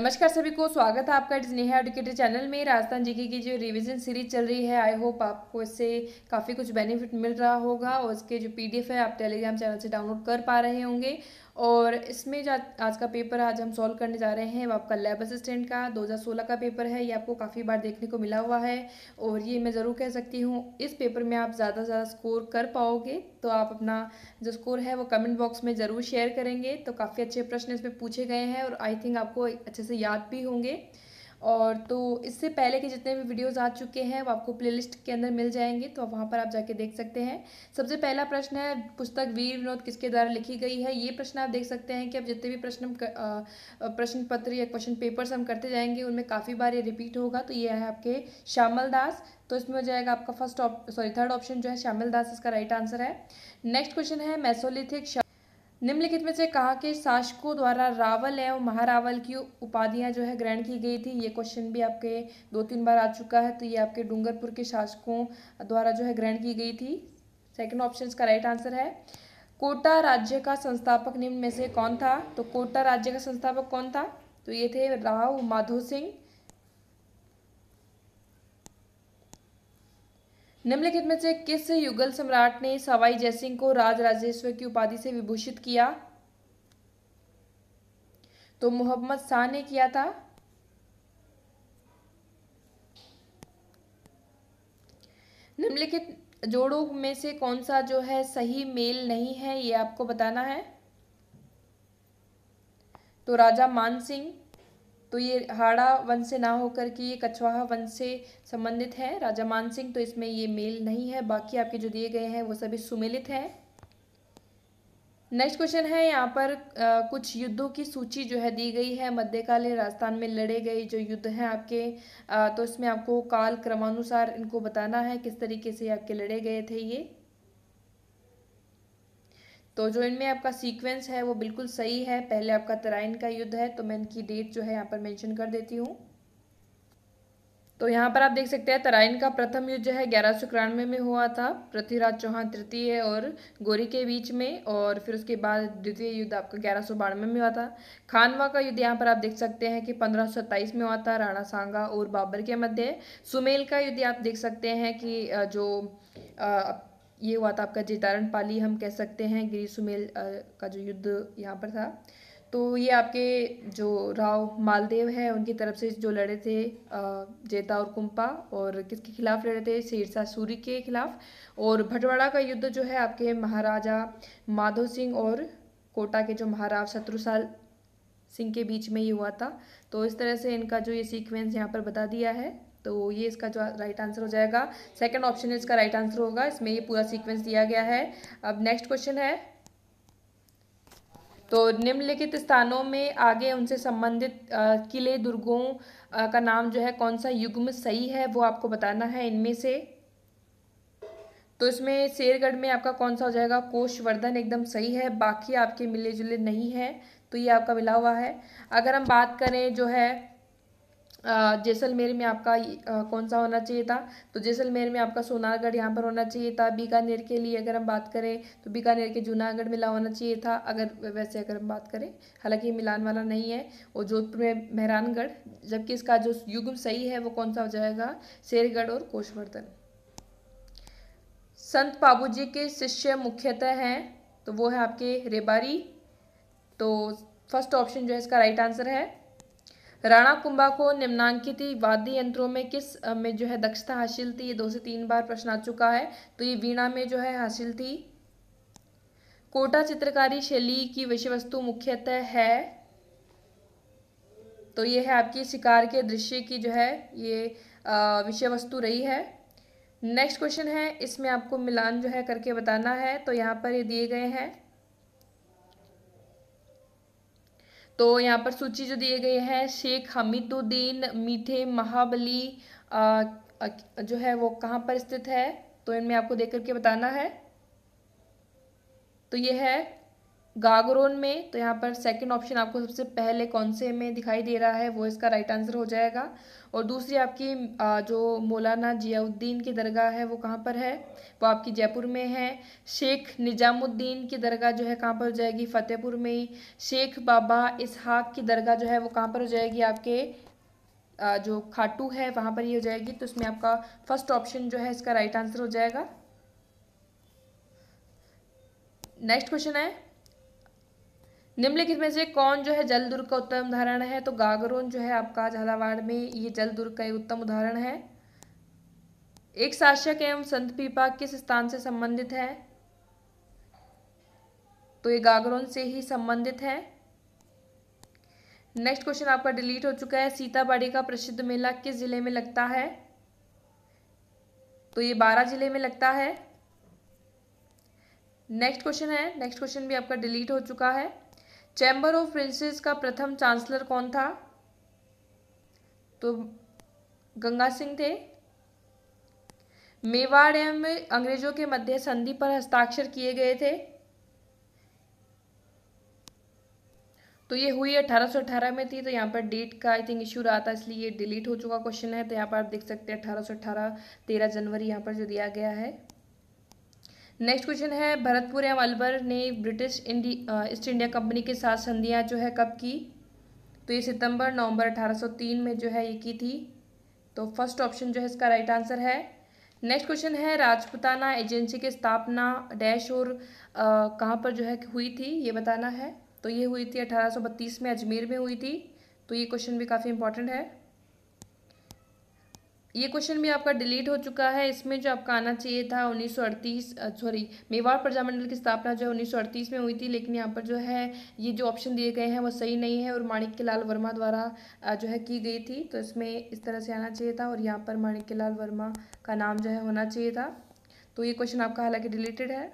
नमस्कार सभी को स्वागत है आपका नेहा एडुकेटर चैनल में राजस्थान जीके की जो रिवीजन सीरीज चल रही है आई होप आपको इससे काफ़ी कुछ बेनिफिट मिल रहा होगा और इसके जो पीडीएफ है आप टेलीग्राम चैनल से डाउनलोड कर पा रहे होंगे और इसमें जो आज का पेपर आज हम सॉल्व करने जा रहे हैं वो आपका लैब असिस्टेंट का 2016 का पेपर है ये आपको काफ़ी बार देखने को मिला हुआ है और ये मैं ज़रूर कह सकती हूँ इस पेपर में आप ज़्यादा से ज़्यादा स्कोर कर पाओगे तो आप अपना जो स्कोर है वो कमेंट बॉक्स में ज़रूर शेयर करेंगे तो काफ़ी अच्छे प्रश्न इसमें पूछे गए हैं और आई थिंक आपको अच्छे से याद भी होंगे और तो इससे पहले के जितने भी वीडियोस आ चुके हैं वो आपको प्लेलिस्ट के अंदर मिल जाएंगे तो आप वहाँ पर आप जाके देख सकते हैं सबसे पहला प्रश्न है पुस्तक वीर विनोद किसके द्वारा लिखी गई है ये प्रश्न आप देख सकते हैं कि अब जितने भी प्रश्न प्रश्न पत्र या क्वेश्चन पेपर्स हम करते जाएंगे उनमें काफ़ी बार ये रिपीट होगा तो ये है आपके श्यामल दास तो इसमें हो जाएगा आपका फर्स्ट सॉरी थर्ड ऑप्शन जो है श्यामल दास इसका राइट आंसर है नेक्स्ट क्वेश्चन है मैसोलिथिक निम्नलिखित में से कहा कि शासकों द्वारा रावल एवं महारावल की उपाधियां जो है ग्रहण की गई थी ये क्वेश्चन भी आपके दो तीन बार आ चुका है तो ये आपके डूंगरपुर के शासकों द्वारा जो है ग्रहण की गई थी सेकंड ऑप्शन का राइट आंसर है कोटा राज्य का संस्थापक निम्न में से कौन था तो कोटा राज्य का संस्थापक कौन था तो ये थे राव माधो सिंह निम्नलिखित में से किस युगल सम्राट ने सवाई जयसिंह को राज राजेश्वर की उपाधि से विभूषित किया तो मोहम्मद शाह ने किया था निम्नलिखित जोड़ों में से कौन सा जो है सही मेल नहीं है ये आपको बताना है तो राजा मानसिंह तो ये हाड़ा वंश से ना होकर के ये कछवाहा वंश से संबंधित है राजा मानसिंह तो इसमें ये मेल नहीं है बाकी आपके जो दिए गए हैं वो सभी सुमेलित हैं नेक्स्ट क्वेश्चन है यहाँ पर आ, कुछ युद्धों की सूची जो है दी गई है मध्यकालीन राजस्थान में लड़े गए जो युद्ध हैं आपके आ, तो इसमें आपको काल क्रमानुसार इनको बताना है किस तरीके से आपके लड़े गए थे ये तो जो इनमें आपका सीक्वेंस है वो बिल्कुल सही है पहले आपका तराइन का युद्ध है तो मैं इनकी डेट जो है यहाँ पर मेंशन कर देती हूँ तो यहाँ पर आप देख सकते हैं तराइन का प्रथम युद्ध जो है ग्यारह सौ तिरानवे में हुआ था पृथ्वीराज चौहान तृतीय और गोरी के बीच में और फिर उसके बाद द्वितीय युद्ध आपका ग्यारह सौ बानवे में हुआ था खानवा का युद्ध यहाँ पर आप देख सकते हैं कि पंद्रह सौ सत्ताईस में हुआ था राणा सांगा और बाबर के मध्य सुमेल का युद्ध आप देख सकते हैं कि जो ये हुआ था आपका जेतारण पाली हम कह सकते हैं गिरी सुमेल का जो युद्ध यहाँ पर था तो ये आपके जो राव मालदेव है उनकी तरफ से जो लड़े थे जेता और कुंपा और किसके खिलाफ लड़े थे शेरशाह सूरी के खिलाफ और भटवाड़ा का युद्ध जो है आपके महाराजा माधव सिंह और कोटा के जो महाराव शत्रुसाल सिंह के बीच में ये हुआ था तो इस तरह से इनका जो ये सीक्वेंस यहाँ पर बता दिया है तो ये इसका जो राइट आंसर हो जाएगा सेकंड ऑप्शन इसका राइट आंसर होगा इसमें ये पूरा सीक्वेंस दिया गया है अब नेक्स्ट क्वेश्चन है तो निम्नलिखित स्थानों में आगे उनसे संबंधित किले दुर्गों आ, का नाम जो है कौन सा युग्म सही है वो आपको बताना है इनमें से तो इसमें शेरगढ़ में आपका कौन सा हो जाएगा कोशवर्धन एकदम सही है बाकी आपके मिले जुले नहीं है तो ये आपका मिला हुआ है अगर हम बात करें जो है जैसलमेर में आपका कौन सा होना चाहिए था तो जैसलमेर में आपका सोनारगढ़ यहाँ पर होना चाहिए था बीकानेर के लिए अगर हम बात करें तो बीकानेर के जूनागढ़ मिला होना चाहिए था अगर वैसे अगर हम बात करें हालांकि मिलान वाला नहीं है और जोधपुर में मेहरानगढ़ जबकि इसका जो युग्म सही है वो कौन सा हो जाएगा शेरगढ़ और कोशवर्धन संत बाबू जी के शिष्य मुख्यतः हैं तो वो है आपके रेबारी तो फर्स्ट ऑप्शन जो है इसका राइट आंसर है राणा कुंभा को निम्नांकित वाद्य यंत्रों में किस में जो है दक्षता हासिल थी ये दो से तीन बार प्रश्न आ चुका है तो ये वीणा में जो है हासिल थी कोटा चित्रकारी शैली की विषय वस्तु मुख्यतः है तो ये है आपकी शिकार के दृश्य की जो है ये विषय वस्तु रही है नेक्स्ट क्वेश्चन है इसमें आपको मिलान जो है करके बताना है तो यहाँ पर ये दिए गए हैं तो यहाँ पर सूची जो दिए गए हैं शेख हमीदुद्दीन मीठे महाबली जो है वो कहाँ पर स्थित है तो इनमें आपको देख करके बताना है तो ये है गागरोन में तो यहाँ पर सेकंड ऑप्शन आपको सबसे पहले कौन से में दिखाई दे रहा है वो इसका राइट आंसर हो जाएगा और दूसरी आपकी जो मौलाना जियाउद्दीन की दरगाह है वो कहाँ पर है वो आपकी जयपुर में है शेख निजामुद्दीन की दरगाह जो है कहाँ पर हो जाएगी फतेहपुर में ही शेख बाबा इसहाक की दरगाह जो है वो कहाँ पर हो जाएगी आपके जो खाटू है वहाँ पर ही हो जाएगी तो इसमें आपका फर्स्ट ऑप्शन जो है इसका राइट आंसर हो जाएगा नेक्स्ट क्वेश्चन है निम्नलिखित में से कौन जो है जल दुर्ग का उत्तम उदाहरण है तो गागरोन जो है आपका झालावाड़ में ये जल दुर्ग का एक उत्तम उदाहरण है एक शासक एवं संत पीपा किस स्थान से संबंधित है तो ये गागरोन से ही संबंधित है नेक्स्ट क्वेश्चन आपका डिलीट हो चुका है सीताबाड़ी का प्रसिद्ध मेला किस जिले में लगता है तो ये बारह जिले में लगता है नेक्स्ट क्वेश्चन है नेक्स्ट क्वेश्चन भी आपका डिलीट हो चुका है चैम्बर ऑफ प्रिंसेस का प्रथम चांसलर कौन था तो गंगा सिंह थे मेवाड़ में अंग्रेजों के मध्य संधि पर हस्ताक्षर किए गए थे तो ये हुई अठारह अठारह में थी तो यहाँ पर डेट का आई थिंक इशू रहा था इसलिए ये डिलीट हो चुका क्वेश्चन है तो यहाँ पर आप देख सकते हैं अठारह तेरह जनवरी यहाँ पर जो दिया गया है नेक्स्ट क्वेश्चन है भरतपुर एवं अलवर ने ब्रिटिश इंडी ईस्ट इंडिया कंपनी के साथ संधियाँ जो है कब की तो ये सितंबर नवंबर 1803 में जो है ये की थी तो फर्स्ट ऑप्शन जो है इसका राइट आंसर है नेक्स्ट क्वेश्चन है राजपुताना एजेंसी की स्थापना डैश और कहाँ पर जो है हुई थी ये बताना है तो ये हुई थी अठारह में अजमेर में हुई थी तो ये क्वेश्चन भी काफ़ी इंपॉर्टेंट है ये क्वेश्चन भी आपका डिलीट हो चुका है इसमें जो आपका आना चाहिए था उन्नीस सॉरी मेवाड़ प्रजामंडल की स्थापना जो है उन्नीस में हुई थी लेकिन यहाँ पर जो है ये जो ऑप्शन दिए गए हैं वो सही नहीं है और माणिक्य लाल वर्मा द्वारा जो है की गई थी तो इसमें इस तरह से आना चाहिए था और यहाँ पर माणिक्य लाल वर्मा का नाम जो है होना चाहिए था तो ये क्वेश्चन आपका हालांकि डिलीटेड है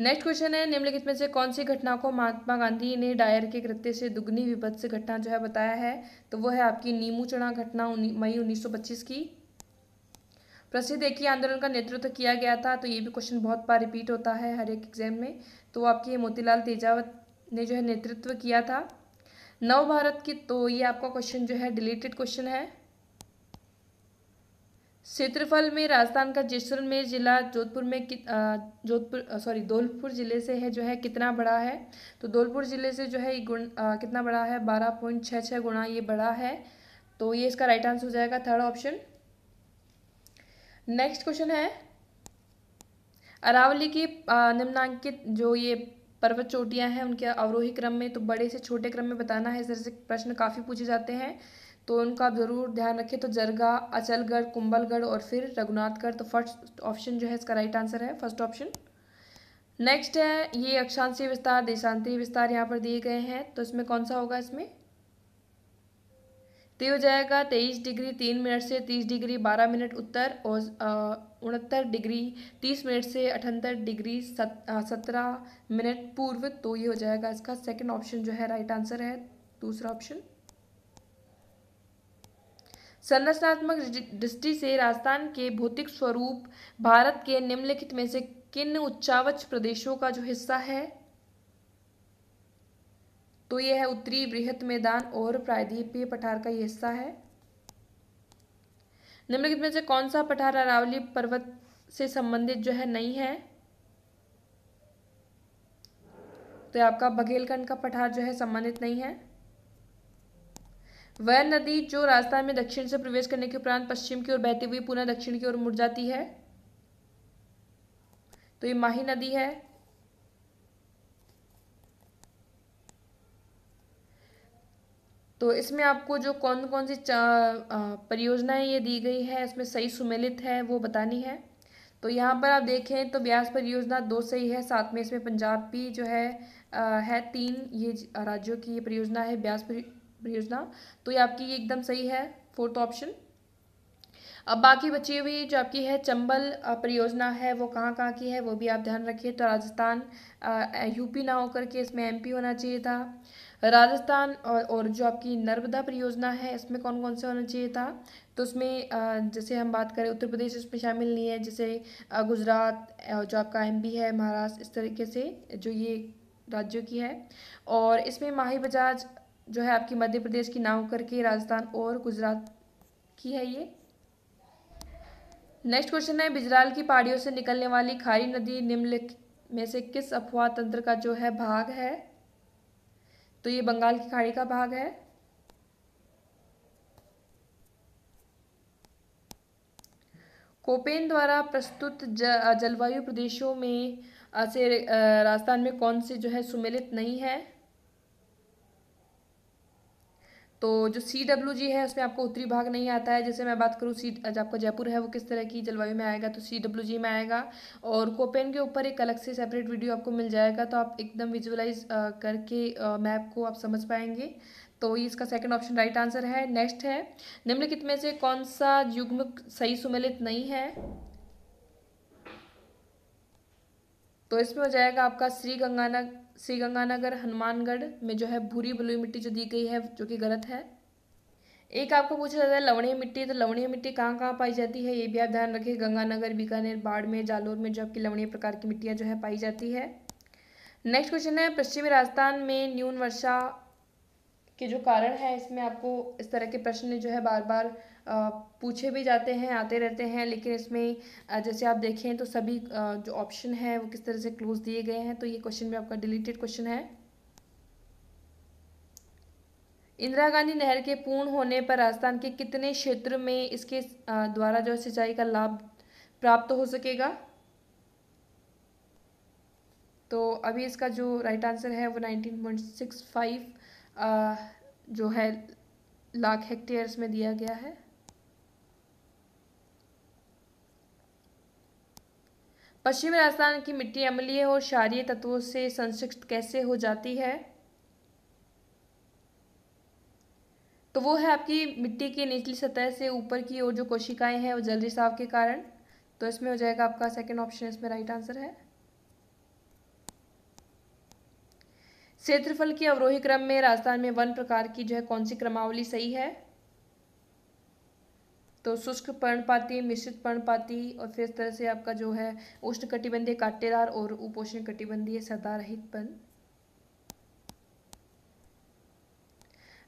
नेक्स्ट क्वेश्चन है निम्नलिखित में से कौन सी घटना को महात्मा गांधी ने डायर के कृत्य से दुगनी विभत्स घटना जो है बताया है तो वो है आपकी नीमू चढ़ा घटना मई 1925 की प्रसिद्ध एक ही आंदोलन का नेतृत्व किया गया था तो ये भी क्वेश्चन बहुत बार रिपीट होता है हर एक एग्जाम में तो आपके मोतीलाल तेजावत ने जो है नेतृत्व किया था नव भारत की तो ये आपका क्वेश्चन जो है डिलीटेड क्वेश्चन है क्षेत्रफल में राजस्थान का जैसलमेर जिला जोधपुर में जोधपुर सॉरी धौलपुर ज़िले से है जो है कितना बड़ा है तो धौलपुर ज़िले से जो है गुण कितना बड़ा है बारह पॉइंट छः छः गुणा ये बड़ा है तो ये इसका राइट आंसर हो जाएगा थर्ड ऑप्शन नेक्स्ट क्वेश्चन है अरावली की निम्नांकित जो ये पर्वत चोटियां हैं उनके अवरोही क्रम में तो बड़े से छोटे क्रम में बताना है इस तरह से प्रश्न काफ़ी पूछे जाते हैं तो उनका आप ज़रूर ध्यान रखें तो जरगा अचलगढ़ कुंबलगढ़ और फिर रघुनाथगढ़ तो फर्स्ट ऑप्शन जो है इसका राइट आंसर है फर्स्ट ऑप्शन नेक्स्ट है ये अक्षांशीय विस्तार देशांतरीय विस्तार यहाँ पर दिए गए हैं तो इसमें कौन सा होगा इसमें तो हो जाएगा तेईस डिग्री तीन मिनट से तीस डिग्री बारह मिनट उत्तर और उनहत्तर डिग्री तीस मिनट से अठहत्तर डिग्री सत्रह मिनट पूर्व तो ये हो जाएगा इसका सेकंड ऑप्शन जो है राइट आंसर है दूसरा ऑप्शन संरचनात्मक दृष्टि से राजस्थान के भौतिक स्वरूप भारत के निम्नलिखित में से किन उच्चावच प्रदेशों का जो हिस्सा है तो यह है उत्तरी बृहत मैदान और प्रायद्वीपीय पठार का यह हिस्सा है निम्नलिखित में से कौन सा पठार अरावली पर्वत से संबंधित जो है नहीं है तो आपका बघेलखंड का पठार जो है संबंधित नहीं है वह नदी जो राजस्थान में दक्षिण से प्रवेश करने के उपरांत पश्चिम की ओर बहती हुई पुनः दक्षिण की ओर मुड़ जाती है तो ये माही नदी है तो इसमें आपको जो कौन कौन सी परियोजनाएं ये दी गई है इसमें सही सुमेलित है वो बतानी है तो यहाँ पर आप देखें तो ब्यास परियोजना दो सही है साथ में इसमें पंजाब भी जो है आ, है तीन ये राज्यों की ये परियोजना है ब्यास भेजना तो ये आपकी ये एकदम सही है फोर्थ ऑप्शन अब बाकी बची हुई जो आपकी है चंबल परियोजना है वो कहाँ कहाँ की है वो भी आप ध्यान रखिए तो राजस्थान यूपी ना होकर के इसमें एमपी होना चाहिए था राजस्थान और, और जो आपकी नर्मदा परियोजना है इसमें कौन कौन से होना चाहिए था तो उसमें जैसे हम बात करें उत्तर प्रदेश इसमें शामिल नहीं है जैसे गुजरात जो आपका एम है महाराष्ट्र इस तरीके से जो ये राज्यों की है और इसमें माही बजाज जो है आपकी मध्य प्रदेश की नाव करके राजस्थान और गुजरात की है ये नेक्स्ट क्वेश्चन है बिजराल की पहाड़ियों से निकलने वाली खारी नदी निम्नलिखित में से किस अफवाह तंत्र का जो है भाग है तो ये बंगाल की खाड़ी का भाग है कोपेन द्वारा प्रस्तुत जलवायु प्रदेशों में से राजस्थान में कौन से जो है सुमेलित नहीं है तो जो सी डब्ल्यू जी है उसमें आपको उत्तरी भाग नहीं आता है जैसे मैं बात करूँ सी आपका जयपुर है वो किस तरह की जलवायु में आएगा तो सी डब्ल्यू जी में आएगा और कोपेन के ऊपर एक अलग से सेपरेट वीडियो आपको मिल जाएगा तो आप एकदम विजुअलाइज करके मैप को आप समझ पाएंगे तो ये इसका सेकंड ऑप्शन राइट आंसर है नेक्स्ट है निम्नलिखित में से कौन सा युग्म सही सुमेलित नहीं है तो इसमें हो जाएगा आपका श्री गंगानगर श्रीगंगानगर हनुमानगढ़ में जो है भूरी बलुई मिट्टी जो दी गई है जो कि गलत है एक आपको पूछा जाता है लवणीय मिट्टी तो लवणीय मिट्टी कहाँ कहाँ पाई जाती है ये भी आप ध्यान रखें गंगानगर बीकानेर बाड़मेर जालोर में जो आपकी लवणीय प्रकार की मिट्टियाँ जो है पाई जाती है नेक्स्ट क्वेश्चन है पश्चिमी राजस्थान में न्यून वर्षा के जो कारण है इसमें आपको इस तरह के प्रश्न जो है बार बार पूछे भी जाते हैं आते रहते हैं लेकिन इसमें जैसे आप देखें तो सभी जो ऑप्शन है वो किस तरह से क्लोज दिए गए हैं तो ये क्वेश्चन भी आपका डिलीटेड क्वेश्चन है इंदिरा गांधी नहर के पूर्ण होने पर राजस्थान के कितने क्षेत्र में इसके द्वारा जो सिंचाई का लाभ प्राप्त हो सकेगा तो अभी इसका जो राइट आंसर है वो 19.65 जो है लाख हेक्टेयर्स में दिया गया है पश्चिमी राजस्थान की मिट्टी अम्लीय और क्षारीय तत्वों से संशिक्त कैसे हो जाती है तो वो है आपकी मिट्टी की निचली सतह से ऊपर की ओर जो कोशिकाएं हैं वो जल रिसाव के कारण तो इसमें हो जाएगा आपका सेकंड ऑप्शन इसमें राइट आंसर है क्षेत्रफल के अवरोही क्रम में राजस्थान में वन प्रकार की जो है कौन सी क्रमावली सही है तो शुष्क पर्णपाती मिश्रित पर्णपाती और फिर इस तरह से आपका जो है उष्ण कटिबंधीय काटेदार और उपोष्ण कटिबंधीय सदारहित वन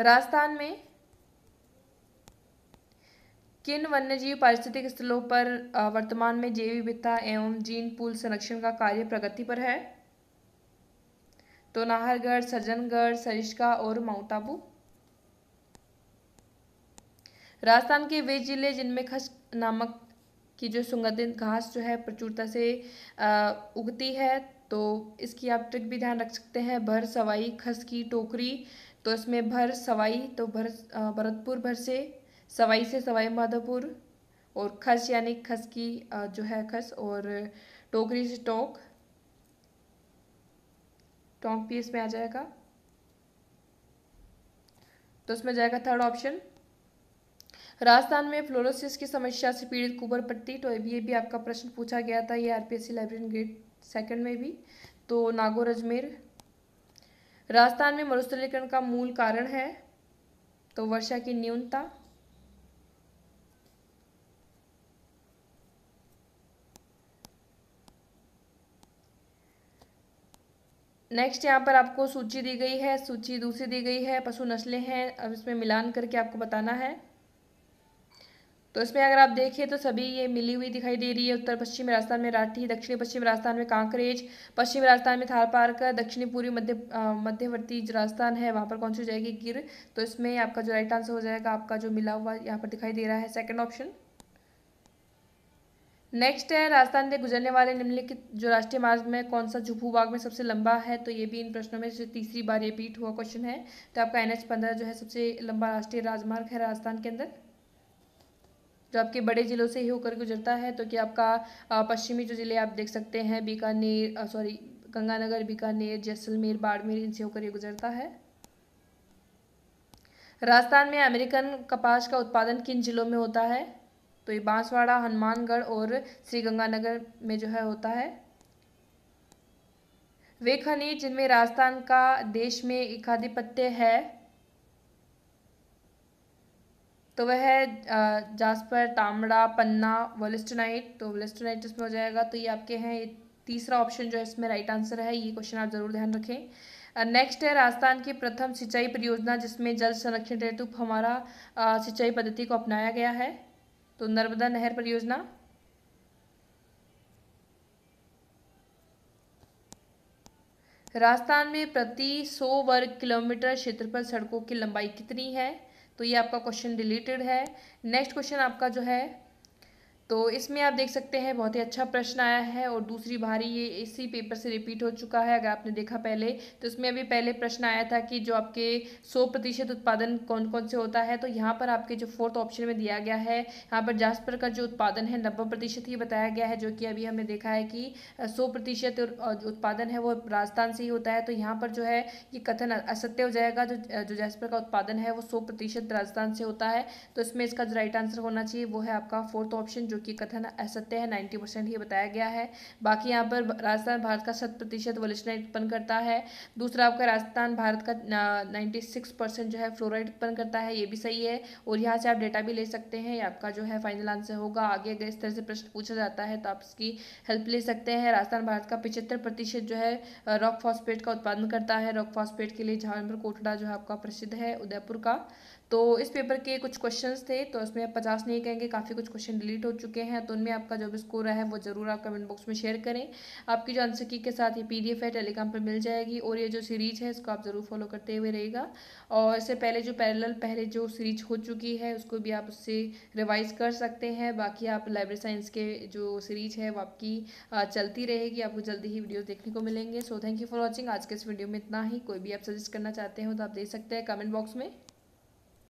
राजस्थान में किन वन्यजीव पारिस्थितिक स्थलों पर वर्तमान में जैव विविधता एवं जीन पूल संरक्षण का कार्य प्रगति पर है तो नाहरगढ़ सज्जनगढ़ सरिश्का और माउंट आबू राजस्थान के वे जिले जिनमें खस नामक की जो सुगंधित घास जो है प्रचुरता से उगती है तो इसकी आप ट्रिक भी ध्यान रख सकते हैं भर सवाई खस की टोकरी तो इसमें भर सवाई तो भर भरतपुर भर से सवाई से सवाई माधोपुर और खस यानी खस की जो है खस और टोकरी से टोंक टोंक भी इसमें आ जाएगा तो इसमें जाएगा थर्ड ऑप्शन राजस्थान में फ्लोरोसिस की समस्या से पीड़ित कुबर पट्टी तो ये भी आपका प्रश्न पूछा गया था ये आरपीएससी लाइब्रेरी ग्रेड सेकंड में भी तो नागौर अजमेर राजस्थान में मरुस्थलीकरण का मूल कारण है तो वर्षा की न्यूनता नेक्स्ट यहाँ पर आपको सूची दी गई है सूची दूसरी दी गई है पशु नस्लें हैं अब इसमें मिलान करके आपको बताना है तो इसमें अगर आप देखें तो सभी ये मिली हुई दिखाई दे रही है उत्तर पश्चिम राजस्थान में राठी दक्षिणी पश्चिम राजस्थान में कांकरेज पश्चिम राजस्थान में थार पार्क दक्षिणी पूर्वी मध्य मध्यवर्ती जो राजस्थान है वहाँ पर कौन सी हो जाएगी गिर तो इसमें आपका जो राइट आंसर हो जाएगा आपका जो मिला हुआ यहाँ पर दिखाई दे रहा है सेकेंड ऑप्शन नेक्स्ट है राजस्थान से गुजरने वाले निम्नलिखित जो राष्ट्रीय मार्ग में कौन सा बाग में सबसे लंबा है तो ये भी इन प्रश्नों में से तीसरी बार रिपीट हुआ क्वेश्चन है तो आपका एन एच पंद्रह जो है सबसे लंबा राष्ट्रीय राजमार्ग है राजस्थान के अंदर जो तो आपके बड़े ज़िलों से ही होकर गुजरता है तो कि आपका पश्चिमी जो ज़िले आप देख सकते हैं बीकानेर सॉरी गंगानगर बीकानेर जैसलमेर बाड़मेर इनसे होकर ये गुजरता है राजस्थान में अमेरिकन कपास का उत्पादन किन जिलों में होता है तो ये बांसवाड़ा हनुमानगढ़ और श्री गंगानगर में जो है होता है वे खनिज जिनमें राजस्थान का देश में एकाधिपत्य है तो वह है जास्पर तामड़ा पन्ना वोलिस्टोनाइट तो वोलिस्टोनाइट इसमें हो जाएगा तो ये आपके हैं ये तीसरा ऑप्शन जो है इसमें राइट आंसर है ये क्वेश्चन आप ज़रूर ध्यान रखें नेक्स्ट है राजस्थान की प्रथम सिंचाई परियोजना जिसमें जल संरक्षण हेतु हमारा सिंचाई पद्धति को अपनाया गया है तो नर्मदा नहर परियोजना राजस्थान में प्रति 100 वर्ग किलोमीटर क्षेत्रफल सड़कों की लंबाई कितनी है तो ये आपका क्वेश्चन डिलीटेड है नेक्स्ट क्वेश्चन आपका जो है तो इसमें आप देख सकते हैं बहुत ही अच्छा प्रश्न आया है और दूसरी बारी ये इसी पेपर से रिपीट हो चुका है अगर आपने देखा पहले तो इसमें अभी पहले प्रश्न आया था कि जो आपके 100 प्रतिशत उत्पादन कौन कौन से होता है तो यहाँ पर आपके जो फोर्थ ऑप्शन में दिया गया है यहाँ पर जास्पर का जो उत्पादन है नब्बे प्रतिशत ही बताया गया है जो कि अभी हमने देखा है कि सौ प्रतिशत उत्पादन है वो राजस्थान से ही होता है तो यहाँ पर जो है ये कथन असत्य हो जाएगा जो जो जासपर का उत्पादन है वो सौ प्रतिशत राजस्थान से होता है तो इसमें इसका जो राइट आंसर होना चाहिए वो है आपका फोर्थ ऑप्शन जो की कथन असत्य है नाइन्टी परसेंट ही बताया गया है बाकी यहाँ पर राजस्थान भारत का शत प्रतिशत वलुचनाइट उत्पन्न करता है दूसरा आपका राजस्थान भारत का नाइन्टी सिक्स परसेंट जो है फ्लोराइड उत्पन्न करता है ये भी सही है और यहाँ से आप डेटा भी ले सकते हैं आपका जो है फाइनल आंसर होगा आगे अगर इस तरह से प्रश्न पूछा जाता है तो आप इसकी हेल्प ले सकते हैं राजस्थान भारत का पिछहत्तर प्रतिशत जो है रॉक फॉस्पेट का उत्पादन करता है रॉक फॉस्पेट के लिए झारमर कोटड़ा जो है आपका प्रसिद्ध है उदयपुर का तो इस पेपर के कुछ क्वेश्चंस थे तो इसमें पचास नहीं कहेंगे काफ़ी कुछ क्वेश्चन डिलीट हो चुके चुके हैं तो उनमें आपका जो भी स्कोर है वो ज़रूर आप कमेंट बॉक्स में शेयर करें आपकी जो आंसर की के साथ ये पी है टेलीग्राम पर मिल जाएगी और ये जो सीरीज है इसको आप ज़रूर फॉलो करते हुए रहेगा और इससे पहले जो पैरल पहले जो सीरीज हो चुकी है उसको भी आप उससे रिवाइज कर सकते हैं बाकी आप लाइब्रेरी साइंस के जो सीरीज है वो आपकी चलती रहेगी आपको जल्दी ही वीडियो देखने को मिलेंगे so thank you for watching आज के इस वीडियो में इतना ही कोई भी आप सजेस्ट करना चाहते हो तो आप दे सकते हैं कमेंट बॉक्स में